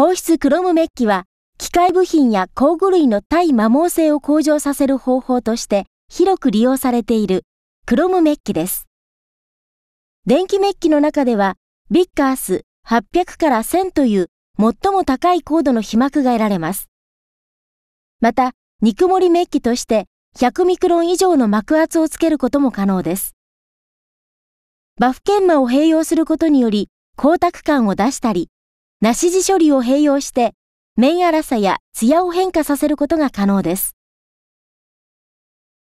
硬質クロムメッキは、機械部品や工具類の対摩耗性を向上させる方法として広く利用されているクロムメッキです。電気メッキの中では、ビッカース800から1000という最も高い高度の被膜が得られます。また、肉盛りメッキとして100ミクロン以上の膜圧をつけることも可能です。バフ研磨を併用することにより、光沢感を出したり、なし字処理を併用して、面粗さや艶を変化させることが可能です。